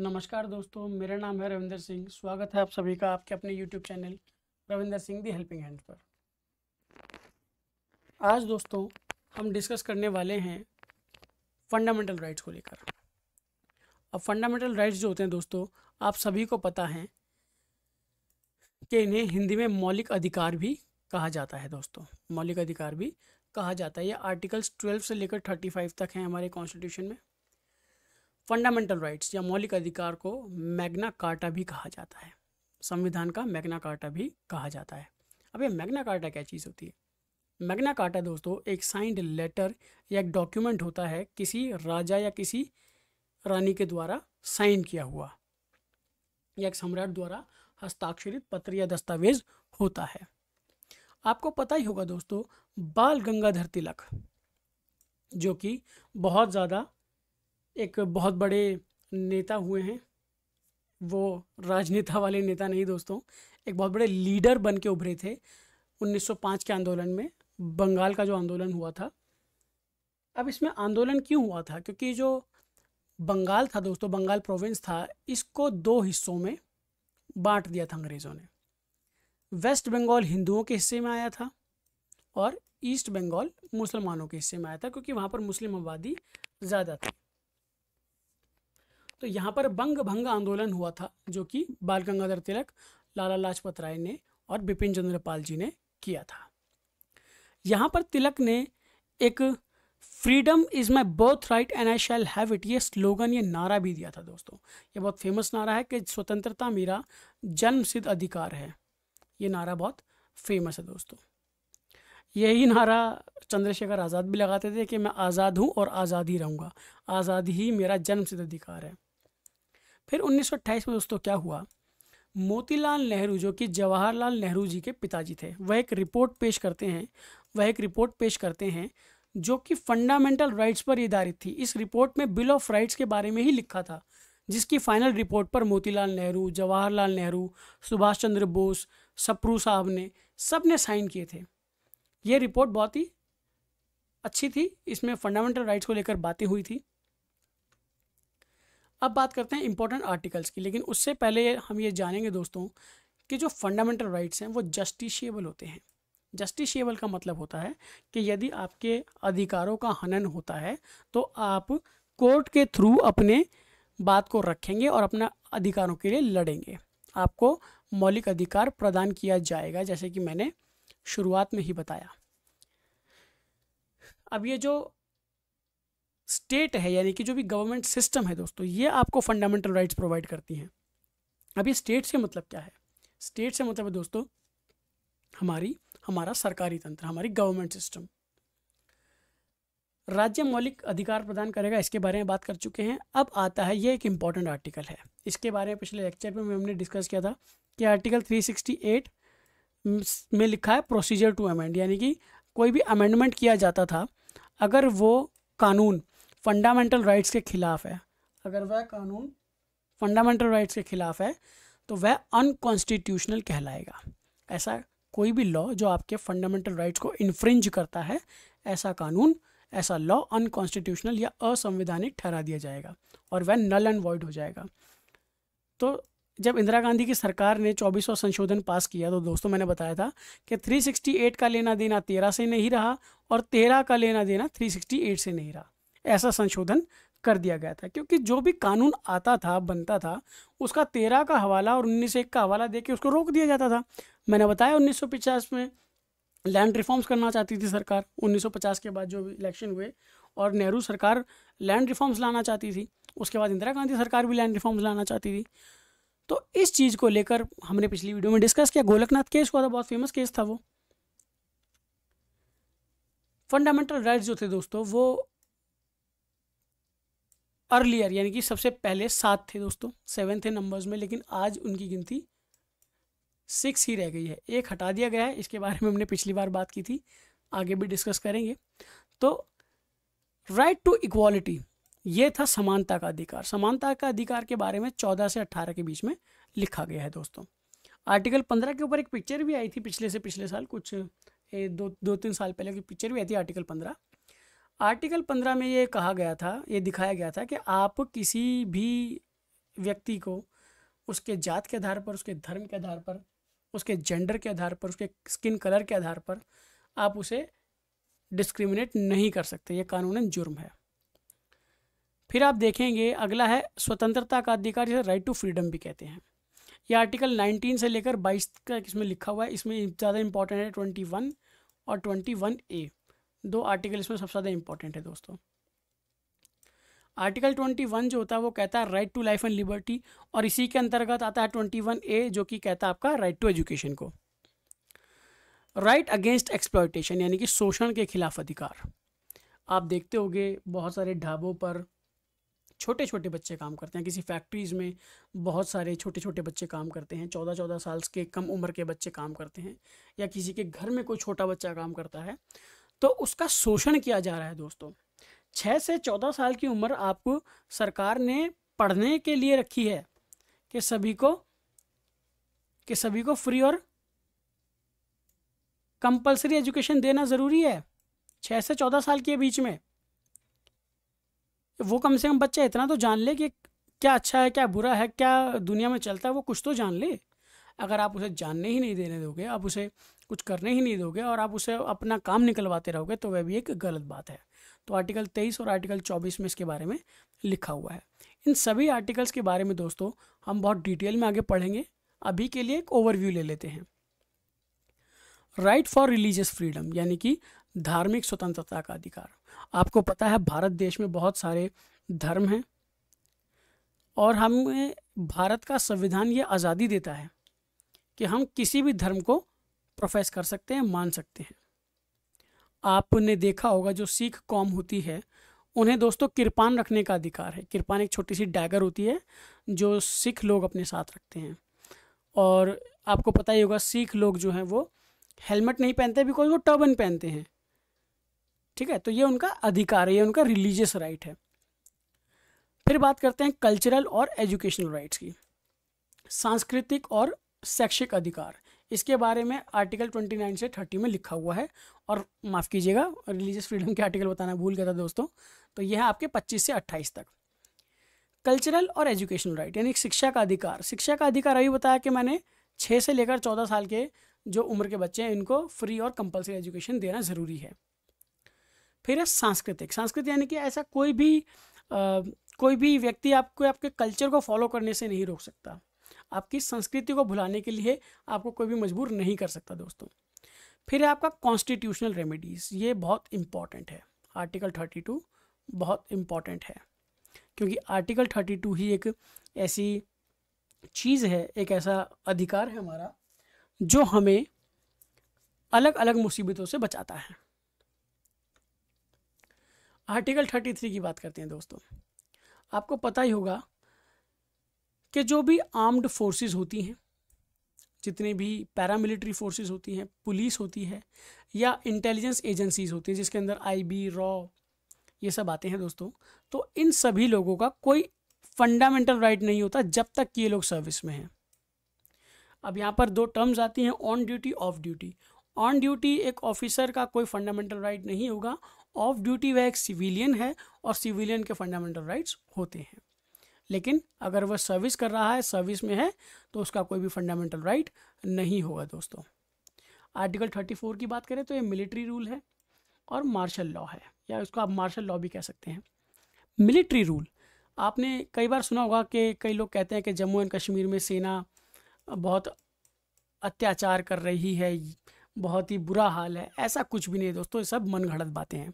नमस्कार दोस्तों मेरा नाम है रविंदर सिंह स्वागत है आप सभी का आपके अपने YouTube channel Ravinder Singh the helping hand पर आज दोस्तों हम डिस्कस करने वाले हैं फंडामेंटल राइट्स को लेकर अब फंडामेंटल राइट्स जो होते हैं दोस्तों आप सभी को पता है कि इन्हें हिंदी में मौलिक अधिकार भी कहा जाता है दोस्तों मौलिक अधिकार भी कहा जाता है ये आर्टिकल्स ट्वेल्व से लेकर थर्टी फाइव तक हैं हमारे कॉन्स्टिट्यूशन में फंडामेंटल राइट्स या मौलिक अधिकार को मैग्ना कार्टा भी कहा जाता है संविधान का मैग्ना कार्टा भी कहा जाता है अब ये मैग्ना कार्टा क्या चीज़ होती है मैग्ना कार्टा दोस्तों एक साइंड लेटर या एक डॉक्यूमेंट होता है किसी राजा या किसी रानी के द्वारा साइन किया हुआ या एक सम्राट द्वारा हस्ताक्षरित पत्र या दस्तावेज होता है आपको पता ही होगा दोस्तों बाल गंगाधर तिलक जो कि बहुत ज़्यादा एक बहुत बड़े नेता हुए हैं वो राजनेता वाले नेता नहीं दोस्तों एक बहुत बड़े लीडर बन के उभरे थे 1905 के आंदोलन में बंगाल का जो आंदोलन हुआ था अब इसमें आंदोलन क्यों हुआ था क्योंकि जो बंगाल था दोस्तों बंगाल प्रोविंस था इसको दो हिस्सों में बांट दिया था अंग्रेज़ों ने वेस्ट बंगाल हिंदुओं के हिस्से में आया था और ईस्ट बंगाल मुसलमानों के हिस्से में आया था क्योंकि वहाँ पर मुस्लिम आबादी ज़्यादा थी तो यहाँ पर बंग भंग आंदोलन हुआ था जो कि बाल गंगाधर तिलक लाला लाजपत राय ने और बिपिन चंद्र पाल जी ने किया था यहाँ पर तिलक ने एक freedom is my birth right and I shall have it ये स्लोगन ये नारा भी दिया था दोस्तों ये बहुत फेमस नारा है कि स्वतंत्रता मेरा जन्म सिद्ध अधिकार है ये नारा बहुत फेमस है दोस्तों यही नारा चंद्रशेखर आज़ाद भी लगाते थे कि मैं आज़ाद हूँ और आज़ाद ही रहूँगा आज़ाद ही मेरा जन्म सिद्ध अधिकार है फिर उन्नीस में दोस्तों क्या हुआ मोतीलाल नेहरू जो कि जवाहरलाल नेहरू जी के पिताजी थे वह एक रिपोर्ट पेश करते हैं वह एक रिपोर्ट पेश करते हैं जो कि फंडामेंटल राइट्स पर आधारित थी इस रिपोर्ट में बिल ऑफ राइट्स के बारे में ही लिखा था जिसकी फाइनल रिपोर्ट पर मोतीलाल नेहरू जवाहरलाल नेहरू सुभाष चंद्र बोस सप्रू साहब ने सब ने साइन किए थे ये रिपोर्ट बहुत ही अच्छी थी इसमें फंडामेंटल राइट्स को लेकर बातें हुई थी अब बात करते हैं इंपॉर्टेंट आर्टिकल्स की लेकिन उससे पहले हम ये जानेंगे दोस्तों कि जो फंडामेंटल राइट्स हैं वो जस्टिशियबल होते हैं जस्टिशियबल का मतलब होता है कि यदि आपके अधिकारों का हनन होता है तो आप कोर्ट के थ्रू अपने बात को रखेंगे और अपना अधिकारों के लिए लड़ेंगे आपको मौलिक अधिकार प्रदान किया जाएगा जैसे कि मैंने शुरुआत में ही बताया अब ये जो स्टेट है यानी कि जो भी गवर्नमेंट सिस्टम है दोस्तों ये आपको फंडामेंटल राइट्स प्रोवाइड करती हैं अभी स्टेट से मतलब क्या है स्टेट से मतलब है दोस्तों हमारी हमारा सरकारी तंत्र हमारी गवर्नमेंट सिस्टम राज्य मौलिक अधिकार प्रदान करेगा इसके बारे में बात कर चुके हैं अब आता है ये एक इम्पॉर्टेंट आर्टिकल है इसके बारे में पिछले लेक्चर में हमने डिस्कस किया था कि आर्टिकल 368 में लिखा है प्रोसीजर टू अमेंड यानी कि कोई भी अमेंडमेंट किया जाता था अगर वो कानून फंडामेंटल राइट्स के खिलाफ है अगर वह कानून फंडामेंटल राइट्स के खिलाफ है तो वह अनकॉन्स्टिट्यूशनल कहलाएगा ऐसा कोई भी लॉ जो आपके फंडामेंटल राइट्स को इन्फ्रिंज करता है ऐसा कानून ऐसा लॉ अनकॉन्स्टिट्यूशनल या असंवैधानिक ठहरा दिया जाएगा और वह नल एंड वॉइड हो जाएगा तो जब इंदिरा गांधी की सरकार ने चौबीसवा संशोधन पास किया तो दोस्तों मैंने बताया था कि 368 का लेना देना तेरह से नहीं रहा और तेरह का लेना देना 368 से नहीं रहा ऐसा संशोधन कर दिया गया था क्योंकि जो भी कानून आता था बनता था उसका तेरह का हवाला और उन्नीस एक का हवाला देके उसको रोक दिया जाता था मैंने बताया उन्नीस में लैंड रिफॉर्म्स करना चाहती थी सरकार 1950 के बाद जो इलेक्शन हुए और नेहरू सरकार लैंड रिफॉर्म्स लाना चाहती थी उसके बाद इंदिरा गांधी सरकार भी लैंड रिफॉर्म्स लाना चाहती थी तो इस चीज़ को लेकर हमने पिछली वीडियो में डिस्कस किया गोलकनाथ केस हुआ था बहुत फेमस केस था वो फंडामेंटल राइट्स जो थे दोस्तों वो अर्लियर यानी कि सबसे पहले सात थे दोस्तों सेवन थे नंबर्स में लेकिन आज उनकी गिनती सिक्स ही रह गई है एक हटा दिया गया है इसके बारे में हमने पिछली बार बात की थी आगे भी डिस्कस करेंगे तो राइट टू इक्वालिटी ये था समानता का अधिकार समानता का अधिकार के बारे में चौदह से अट्ठारह के बीच में लिखा गया है दोस्तों आर्टिकल पंद्रह के ऊपर एक पिक्चर भी आई थी पिछले से पिछले साल कुछ ए, दो दो तीन साल पहले की पिक्चर भी आई थी आर्टिकल पंद्रह आर्टिकल पंद्रह में ये कहा गया था ये दिखाया गया था कि आप किसी भी व्यक्ति को उसके जात के आधार पर उसके धर्म के आधार पर उसके जेंडर के आधार पर उसके स्किन कलर के आधार पर आप उसे डिस्क्रिमिनेट नहीं कर सकते ये कानूनन जुर्म है फिर आप देखेंगे अगला है स्वतंत्रता का अधिकार जिसे राइट टू फ्रीडम भी कहते हैं ये आर्टिकल 19 से लेकर 22 का इसमें लिखा हुआ है इसमें ज़्यादा इंपॉर्टेंट है 21 और 21 ए दो आर्टिकल इसमें सबसे ज़्यादा इंपॉर्टेंट है दोस्तों आर्टिकल ट्वेंटी वन जो होता है वो कहता है right to life and liberty और इसी के अंतर्गत आता है ट्वेंटी वन ए जो कि कहता है आपका राइट टू एजुकेशन को राइट अगेंस्ट एक्सप्लॉयटेशन यानी कि शोषण के खिलाफ अधिकार आप देखते होंगे बहुत सारे ढाबों पर छोटे छोटे बच्चे काम करते हैं किसी फैक्ट्रीज़ में बहुत सारे छोटे छोटे बच्चे काम करते हैं चौदह चौदह साल के कम उम्र के बच्चे काम करते हैं या किसी के घर में कोई छोटा बच्चा काम करता है तो उसका शोषण किया जा रहा है दोस्तों छः से चौदह साल की उम्र आपको सरकार ने पढ़ने के लिए रखी है कि सभी को कि सभी को फ्री और कंपलसरी एजुकेशन देना ज़रूरी है छः से चौदह साल के बीच में वो कम से कम बच्चा इतना तो जान ले कि क्या अच्छा है क्या बुरा है क्या दुनिया में चलता है वो कुछ तो जान ले अगर आप उसे जानने ही नहीं देने दोगे आप उसे कुछ करने ही नहीं दोगे और आप उसे अपना काम निकलवाते रहोगे तो वह भी एक गलत बात है तो आर्टिकल तेईस और आर्टिकल चौबीस में इसके बारे में लिखा हुआ है इन सभी आर्टिकल्स के बारे में दोस्तों हम बहुत डिटेल में आगे पढ़ेंगे अभी के लिए एक ओवरव्यू ले लेते हैं राइट फॉर रिलीजियस फ्रीडम यानी कि धार्मिक स्वतंत्रता का अधिकार आपको पता है भारत देश में बहुत सारे धर्म हैं और हमें भारत का संविधान ये आज़ादी देता है कि हम किसी भी धर्म को प्रोफेस कर सकते हैं मान सकते हैं आपने देखा होगा जो सिख कौम होती है उन्हें दोस्तों किरपान रखने का अधिकार है किरपान एक छोटी सी डैगर होती है जो सिख लोग अपने साथ रखते हैं और आपको पता ही होगा सिख लोग जो हैं वो हेलमेट नहीं पहनते बिकॉज वो टर्बन पहनते हैं ठीक है तो ये उनका अधिकार है ये उनका रिलीजियस राइट है फिर बात करते हैं कल्चरल और एजुकेशनल राइट्स की सांस्कृतिक और शैक्षिक अधिकार इसके बारे में आर्टिकल 29 से 30 में लिखा हुआ है और माफ़ कीजिएगा रिलीजियस फ्रीडम के आर्टिकल बताना भूल गया था दोस्तों तो यह है आपके 25 से 28 तक कल्चरल और एजुकेशनल राइट यानी शिक्षा का अधिकार शिक्षा का अधिकार अभी बताया कि मैंने छः से लेकर चौदह साल के जो उम्र के बच्चे हैं इनको फ्री और कंपलसरी एजुकेशन देना ज़रूरी है फिर है सांस्कृतिक सांस्कृतिक यानी कि ऐसा कोई भी आ, कोई भी व्यक्ति आपको आपके कल्चर को फॉलो करने से नहीं रोक सकता आपकी संस्कृति को भुलाने के लिए आपको कोई भी मजबूर नहीं कर सकता दोस्तों फिर है आपका कॉन्स्टिट्यूशनल रेमेडीज़ ये बहुत इंपॉर्टेंट है आर्टिकल थर्टी टू बहुत इम्पॉर्टेंट है क्योंकि आर्टिकल थर्टी टू ही एक ऐसी चीज़ है एक ऐसा अधिकार है हमारा जो हमें अलग अलग मुसीबतों से बचाता है आर्टिकल थर्टी थ्री की बात करते हैं दोस्तों आपको पता ही होगा कि जो भी आर्म्ड फोर्सेस होती हैं जितने भी पैरामिलिट्री फोर्सेस होती हैं पुलिस होती है या इंटेलिजेंस एजेंसीज होती हैं जिसके अंदर आईबी रॉ ये सब आते हैं दोस्तों तो इन सभी लोगों का कोई फंडामेंटल राइट नहीं होता जब तक ये लोग सर्विस में हैं अब यहाँ पर दो टर्म्स आती हैं on duty off duty on duty एक ऑफिसर का कोई फंडामेंटल राइट नहीं होगा ऑफ ड्यूटी वह एक सिविलियन है और सिविलियन के फंडामेंटल राइट्स होते हैं लेकिन अगर वह सर्विस कर रहा है सर्विस में है तो उसका कोई भी फंडामेंटल राइट right नहीं होगा दोस्तों आर्टिकल 34 की बात करें तो ये मिलिट्री रूल है और मार्शल लॉ है या इसको आप मार्शल लॉ भी कह सकते हैं मिलिट्री रूल आपने कई बार सुना होगा कि कई लोग कहते हैं कि जम्मू एंड कश्मीर में सेना बहुत अत्याचार कर रही है बहुत ही बुरा हाल है ऐसा कुछ भी नहीं दोस्तों ये सब मनगढ़ंत बातें हैं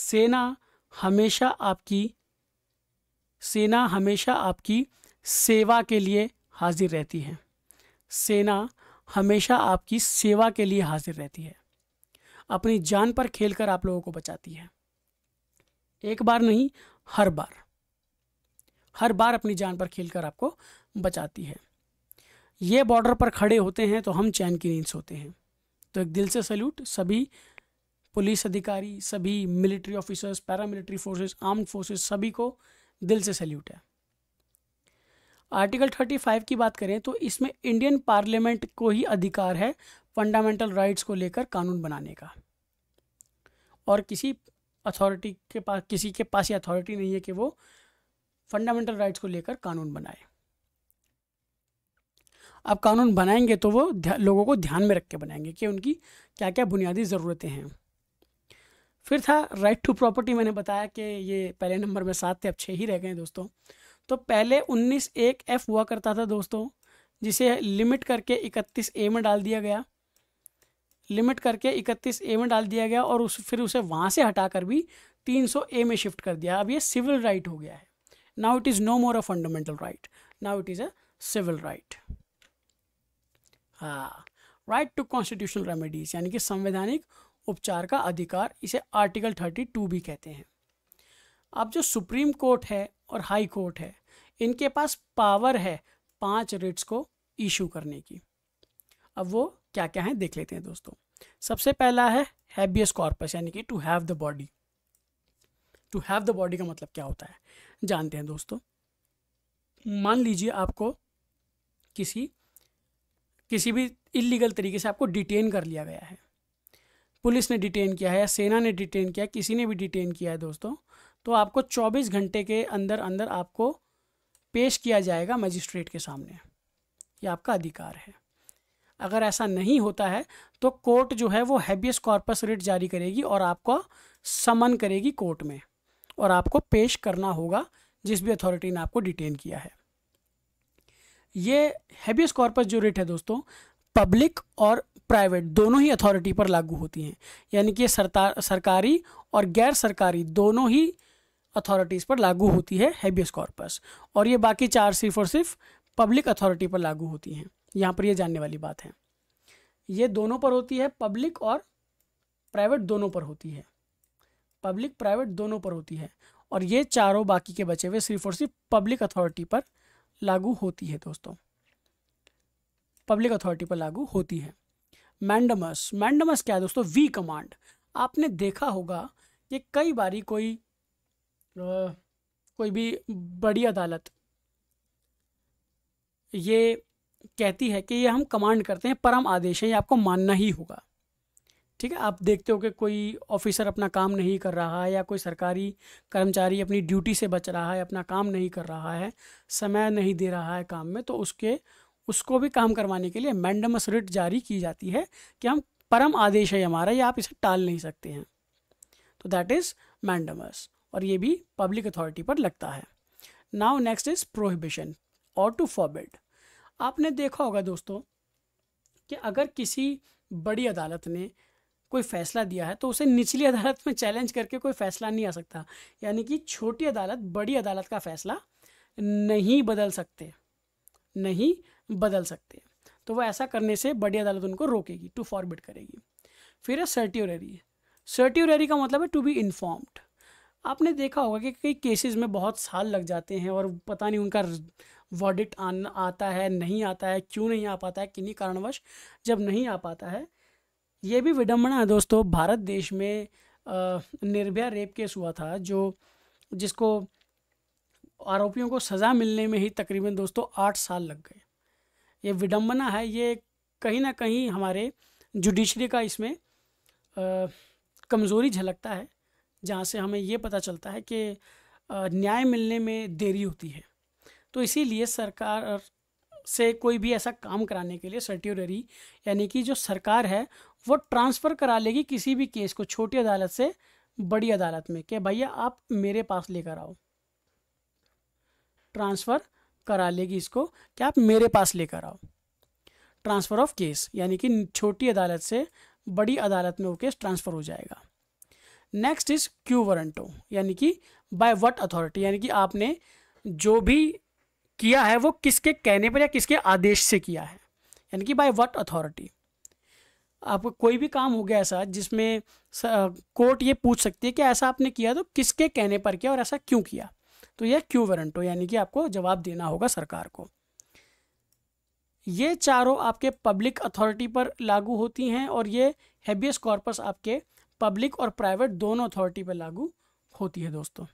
सेना हमेशा आपकी सेना हमेशा आपकी सेवा के लिए हाजिर रहती है सेना हमेशा आपकी सेवा के लिए हाजिर रहती है अपनी जान पर खेलकर आप लोगों को बचाती है एक बार नहीं हर बार हर बार अपनी जान पर खेलकर आपको बचाती है ये बॉर्डर पर खड़े होते हैं तो हम चैन की नींद सोते हैं तो एक दिल से सल्यूट सभी पुलिस अधिकारी सभी military officers paramilitary forces armed forces सभी को दिल से सैल्यूट है आर्टिकल 35 की बात करें तो इसमें इंडियन पार्लियामेंट को ही अधिकार है फंडामेंटल राइट्स को लेकर कानून बनाने का और किसी अथॉरिटी के पास किसी के पास ये अथॉरिटी नहीं है कि वो फंडामेंटल राइट्स को लेकर कानून बनाए अब कानून बनाएंगे तो वो लोगों को ध्यान में रख के बनाएंगे कि उनकी क्या क्या बुनियादी ज़रूरतें हैं फिर था राइट टू प्रॉपर्टी मैंने बताया कि ये पहले नंबर में सात थे अब छः ही रह गए दोस्तों तो पहले उन्नीस एक एफ हुआ करता था दोस्तों जिसे लिमिट करके इकतीस ए में डाल दिया गया लिमिट करके इकतीस ए में डाल दिया गया और उस फिर उसे वहाँ से हटा कर भी तीन सौ ए में शिफ्ट कर दिया अब ये सिविल राइट हो गया है now it is no more a fundamental right now it is a civil right हाँ राइट टू कॉन्स्टिट्यूशनल रेमेडीज यानी कि संवैधानिक उपचार का अधिकार इसे आर्टिकल थर्टी टू भी कहते हैं अब जो सुप्रीम कोर्ट है और हाई कोर्ट है इनके पास पावर है पांच रिट्स को इशू करने की अब वो क्या क्या है देख लेते हैं दोस्तों सबसे पहला है हैबियस कॉर्पस यानी कि to have the body to have the body का मतलब क्या होता है जानते हैं दोस्तों मान लीजिए आपको किसी किसी भी इलीगल तरीके से आपको डिटेन कर लिया गया है पुलिस ने डिटेन किया है या सेना ने डिटेन किया है किसी ने भी डिटेन किया है दोस्तों तो आपको 24 घंटे के अंदर अंदर आपको पेश किया जाएगा मजिस्ट्रेट के सामने ये आपका अधिकार है अगर ऐसा नहीं होता है तो कोर्ट जो है वो हैबियस कॉर्पस रिट जारी करेगी और आपको समन करेगी कोर्ट में और आपको पेश करना होगा जिस भी अथॉरिटी ने आपको डिटेन किया है ये हैबियस कॉर्पस जो रिट है दोस्तों पब्लिक और प्राइवेट दोनों ही अथॉरिटी पर लागू होती हैं यानी कि सरकारी और गैर सरकारी दोनों ही अथॉरिटीज़ पर लागू होती है हैबियस कॉर्पस और ये बाकी चार सिर्फ और सिर्फ पब्लिक अथॉरिटी पर लागू होती हैं यहाँ पर ये जानने वाली बात है ये दोनों पर होती है पब्लिक और प्राइवेट दोनों पर होती है पब्लिक प्राइवेट दोनों पर होती है और ये चारों बाकी के बचे हुए सिर्फ और सिर्फ पब्लिक अथॉरिटी पर लागू होती है दोस्तों पब्लिक अथॉरिटी पर लागू होती है मैंडमस मैंडमस क्या है दोस्तों वी कमांड आपने देखा होगा कि कई बारी कोई कोई भी बड़ी अदालत ये कहती है कि ये हम कमांड करते हैं परम आदेश है ये आपको मानना ही होगा ठीक है आप देखते हो कि कोई ऑफिसर अपना काम नहीं कर रहा है या कोई सरकारी कर्मचारी अपनी ड्यूटी से बच रहा है अपना काम नहीं कर रहा है समय नहीं दे रहा है काम में तो उसके उसको भी काम करवाने के लिए मैंडमस रिट जारी की जाती है कि हम परम आदेश है हमारा या आप इसे टाल नहीं सकते हैं तो दैट इज़ मैंडमस और ये भी पब्लिक अथॉरिटी पर लगता है नाउ नेक्स्ट इज़ प्रोहिबिशन और टू फॉरबिड आपने देखा होगा दोस्तों कि अगर किसी बड़ी अदालत ने कोई फैसला दिया है तो उसे निचली अदालत में चैलेंज करके कोई फैसला नहीं आ सकता यानी कि छोटी अदालत बड़ी अदालत का फैसला नहीं बदल सकते नहीं बदल सकते हैं तो वो ऐसा करने से बड़ी अदालत उनको रोकेगी टू फॉरबिड करेगी फिर है सर्ट्यूररी सर्ट्यूररी का मतलब है टू बी इन्फॉर्म्ड आपने देखा होगा कि कई केसेस में बहुत साल लग जाते हैं और पता नहीं उनका वॉडिट आन आता है नहीं आता है क्यों नहीं आ पाता है किन्हीं कारणवश जब नहीं आ पाता है ये भी विडम्बना है दोस्तों भारत देश में निर्भया रेप केस हुआ था जो जिसको आरोपियों को सज़ा मिलने में ही तकरीबन दोस्तों आठ साल लग गए ये विडम्बना है ये कहीं ना कहीं हमारे जुडिशरी का इसमें कमज़ोरी झलकता है जहाँ से हमें ये पता चलता है कि न्याय मिलने में देरी होती है तो इसीलिए सरकार से कोई भी ऐसा काम कराने के लिए सर्ट्यूररी यानी कि जो सरकार है वो ट्रांसफ़र करा लेगी किसी भी केस को छोटी अदालत से बड़ी अदालत में कि भैया आप मेरे पास लेकर आओ ट्रांसफ़र करा लेगी इसको कि आप मेरे पास लेकर आओ ट्रांसफ़र ऑफ केस यानी कि छोटी अदालत से बड़ी अदालत में वो केस ट्रांसफ़र हो जाएगा नेक्स्ट इज क्यू वारंटो यानी कि बाय वट अथॉरिटी यानी कि आपने जो भी किया है वो किसके कहने पर या किसके आदेश से किया है यानी कि बाय वट अथॉरिटी आपको कोई भी काम हो गया ऐसा जिसमें कोर्ट ये पूछ सकती है कि ऐसा आपने किया तो किसके कहने पर किया और ऐसा क्यों किया तो यह क्यू वारंटो तो यानी कि आपको जवाब देना होगा सरकार को ये चारों आपके पब्लिक अथॉरिटी पर लागू होती हैं और ये हैबियस कॉर्पस आपके पब्लिक और प्राइवेट दोनों अथॉरिटी पर लागू होती है दोस्तों